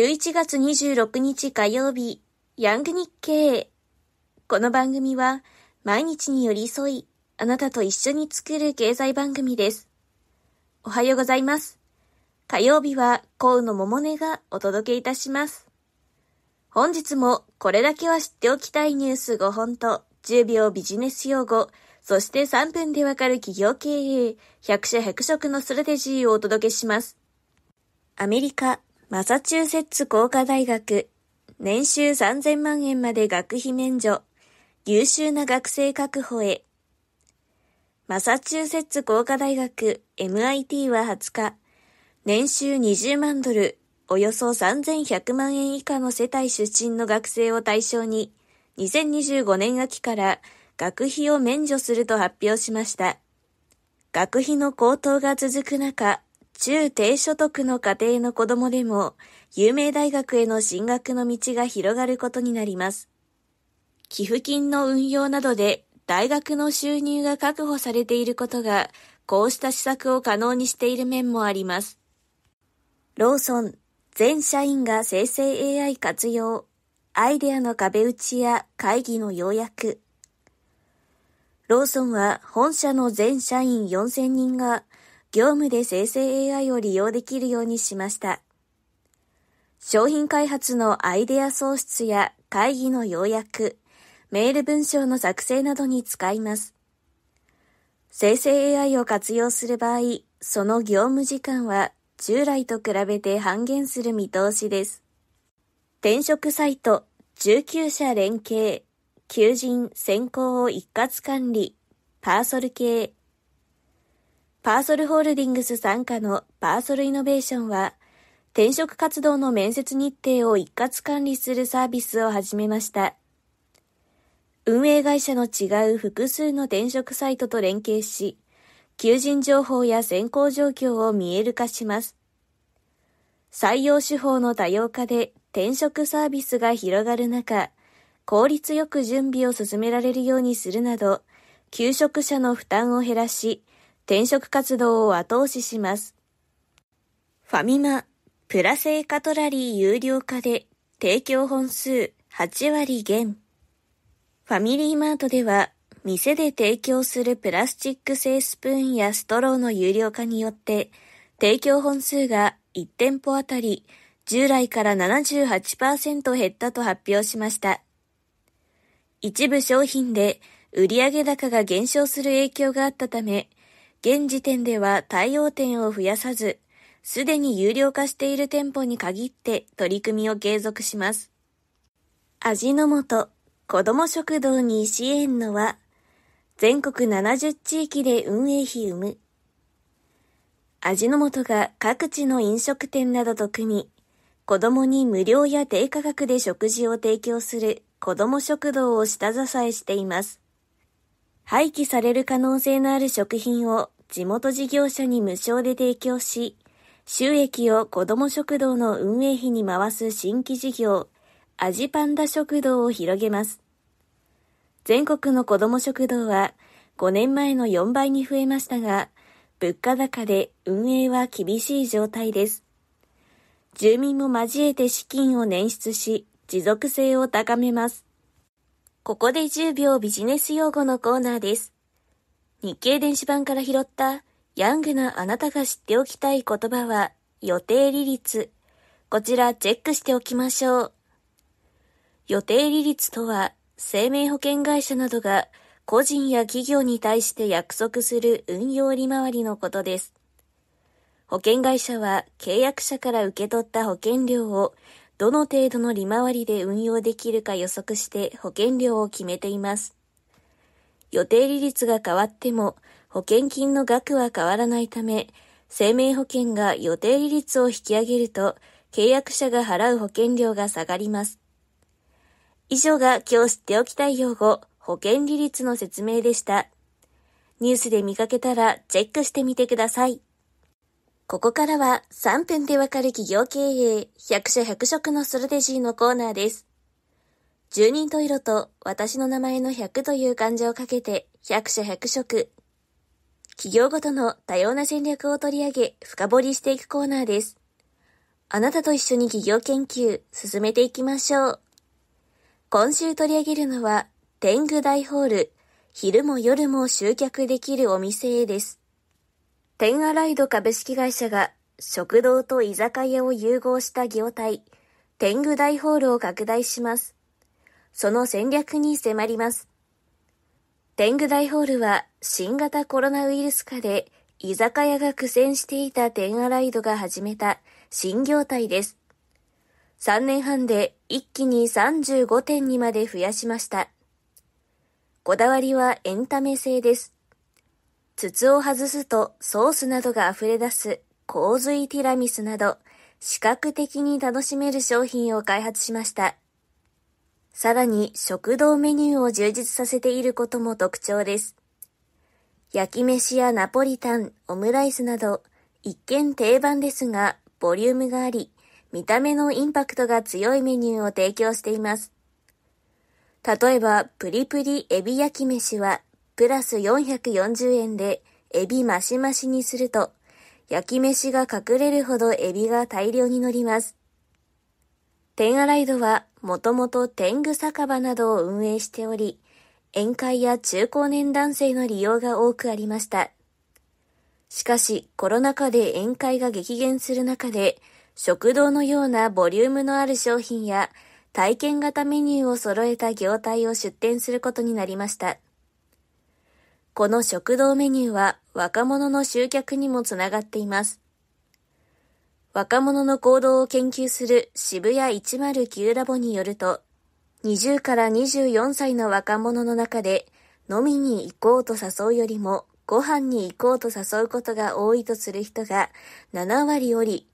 11月26日火曜日、ヤング日経。この番組は、毎日に寄り添い、あなたと一緒に作る経済番組です。おはようございます。火曜日は、幸の桃音がお届けいたします。本日も、これだけは知っておきたいニュース5本と、10秒ビジネス用語、そして3分でわかる企業経営、100社100色のストラテジーをお届けします。アメリカ、マサチューセッツ工科大学、年収3000万円まで学費免除、優秀な学生確保へ。マサチューセッツ工科大学 MIT は20日、年収20万ドル、およそ3100万円以下の世帯出身の学生を対象に、2025年秋から学費を免除すると発表しました。学費の高騰が続く中、中低所得の家庭の子供でも有名大学への進学の道が広がることになります。寄付金の運用などで大学の収入が確保されていることが、こうした施策を可能にしている面もあります。ローソン、全社員が生成 AI 活用、アイデアの壁打ちや会議の要約。ローソンは本社の全社員4000人が業務で生成 AI を利用できるようにしました。商品開発のアイデア創出や会議の要約、メール文章の作成などに使います。生成 AI を活用する場合、その業務時間は従来と比べて半減する見通しです。転職サイト、19社連携、求人、選考を一括管理、パーソル系、パーソルホールディングス傘下のパーソルイノベーションは、転職活動の面接日程を一括管理するサービスを始めました。運営会社の違う複数の転職サイトと連携し、求人情報や選考状況を見える化します。採用手法の多様化で転職サービスが広がる中、効率よく準備を進められるようにするなど、求職者の負担を減らし、転職活動を後押しします。ファミマ、プラ製カトラリー有料化で提供本数8割減。ファミリーマートでは、店で提供するプラスチック製スプーンやストローの有料化によって、提供本数が1店舗あたり従来から78%減ったと発表しました。一部商品で売上高が減少する影響があったため、現時点では対応店を増やさず、すでに有料化している店舗に限って取り組みを継続します。味の素子ども食堂に支援のは、全国70地域で運営費生む。味の素が各地の飲食店などと組み、子供に無料や低価格で食事を提供する子供食堂を下支えしています。廃棄される可能性のある食品を地元事業者に無償で提供し、収益を子ども食堂の運営費に回す新規事業、味パンダ食堂を広げます。全国の子ども食堂は5年前の4倍に増えましたが、物価高で運営は厳しい状態です。住民も交えて資金を捻出し、持続性を高めます。ここで10秒ビジネス用語のコーナーです。日経電子版から拾ったヤングなあなたが知っておきたい言葉は予定利率。こちらチェックしておきましょう。予定利率とは生命保険会社などが個人や企業に対して約束する運用利回りのことです。保険会社は契約者から受け取った保険料をどの程度の利回りで運用できるか予測して保険料を決めています。予定利率が変わっても保険金の額は変わらないため、生命保険が予定利率を引き上げると、契約者が払う保険料が下がります。以上が今日知っておきたい用語、保険利率の説明でした。ニュースで見かけたらチェックしてみてください。ここからは3分でわかる企業経営100社100食のストラテジーのコーナーです。十人十色と私の名前の百という漢字をかけて百社百色。企業ごとの多様な戦略を取り上げ深掘りしていくコーナーです。あなたと一緒に企業研究進めていきましょう。今週取り上げるのは天狗大ホール、昼も夜も集客できるお店へです。テンアライド株式会社が食堂と居酒屋を融合した業態、天狗大ホールを拡大します。その戦略に迫ります。天狗大ホールは新型コロナウイルス下で居酒屋が苦戦していた天アライドが始めた新業態です。3年半で一気に35店にまで増やしました。こだわりはエンタメ性です。筒を外すとソースなどが溢れ出す洪水ティラミスなど視覚的に楽しめる商品を開発しました。さらに食堂メニューを充実させていることも特徴です。焼き飯やナポリタン、オムライスなど、一見定番ですが、ボリュームがあり、見た目のインパクトが強いメニューを提供しています。例えば、プリプリエビ焼き飯は、プラス440円で、エビマシマシにすると、焼き飯が隠れるほどエビが大量に乗ります。天ライドはもともと天狗酒場などを運営しており、宴会や中高年男性の利用が多くありました。しかし、コロナ禍で宴会が激減する中で、食堂のようなボリュームのある商品や体験型メニューを揃えた業態を出店することになりました。この食堂メニューは若者の集客にもつながっています。若者の行動を研究する渋谷109ラボによると、20から24歳の若者の中で、飲みに行こうと誘うよりも、ご飯に行こうと誘うことが多いとする人が7割おり、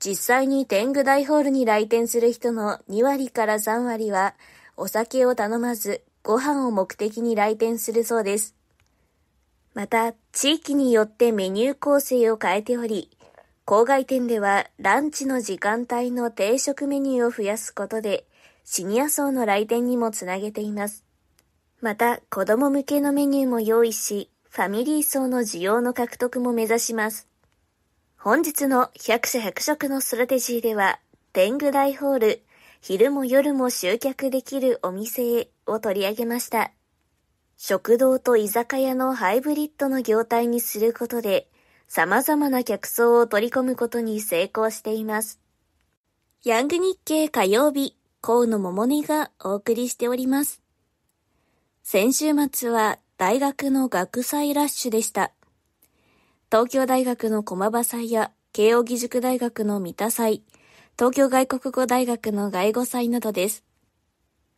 実際に天狗大ホールに来店する人の2割から3割は、お酒を頼まず、ご飯を目的に来店するそうです。また、地域によってメニュー構成を変えており、郊外店ではランチの時間帯の定食メニューを増やすことでシニア層の来店にもつなげています。また子供向けのメニューも用意しファミリー層の需要の獲得も目指します。本日の百社百食のストラテジーでは天狗大ホール昼も夜も集客できるお店へを取り上げました。食堂と居酒屋のハイブリッドの業態にすることで様々な客層を取り込むことに成功しています。ヤング日経火曜日、河野桃音がお送りしております。先週末は大学の学祭ラッシュでした。東京大学の駒場祭や慶應義塾大学の三田祭、東京外国語大学の外語祭などです。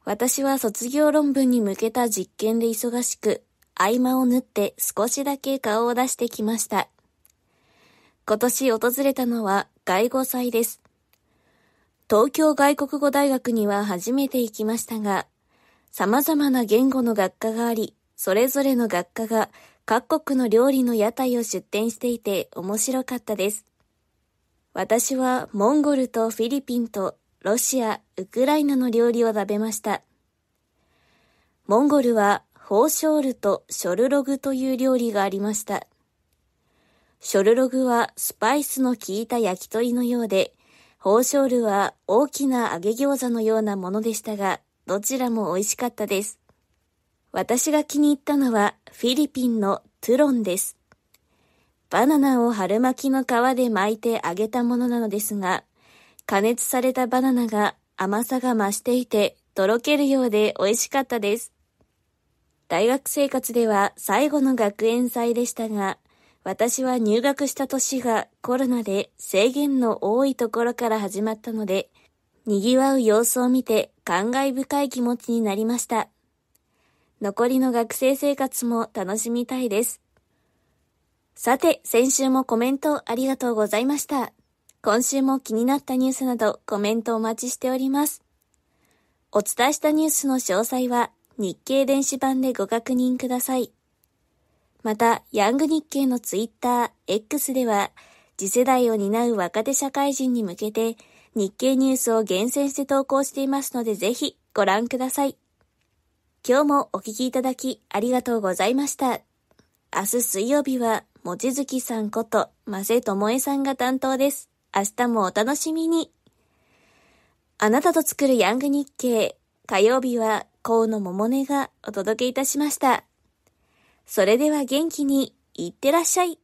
私は卒業論文に向けた実験で忙しく、合間を縫って少しだけ顔を出してきました。今年訪れたのは外語祭です。東京外国語大学には初めて行きましたが、様々な言語の学科があり、それぞれの学科が各国の料理の屋台を出展していて面白かったです。私はモンゴルとフィリピンとロシア、ウクライナの料理を食べました。モンゴルはホーショールとショルログという料理がありました。ショルログはスパイスの効いた焼き鳥のようで、ホーショールは大きな揚げ餃子のようなものでしたが、どちらも美味しかったです。私が気に入ったのはフィリピンのトゥロンです。バナナを春巻きの皮で巻いて揚げたものなのですが、加熱されたバナナが甘さが増していて、とろけるようで美味しかったです。大学生活では最後の学園祭でしたが、私は入学した年がコロナで制限の多いところから始まったので、賑わう様子を見て感慨深い気持ちになりました。残りの学生生活も楽しみたいです。さて、先週もコメントありがとうございました。今週も気になったニュースなどコメントお待ちしております。お伝えしたニュースの詳細は日経電子版でご確認ください。また、ヤング日経のツイッター、X では、次世代を担う若手社会人に向けて、日経ニュースを厳選して投稿していますので、ぜひご覧ください。今日もお聞きいただきありがとうございました。明日水曜日は、もちづきさんこと、ませともえさんが担当です。明日もお楽しみに。あなたと作るヤング日経、火曜日は、河野桃音がお届けいたしました。それでは元気にいってらっしゃい。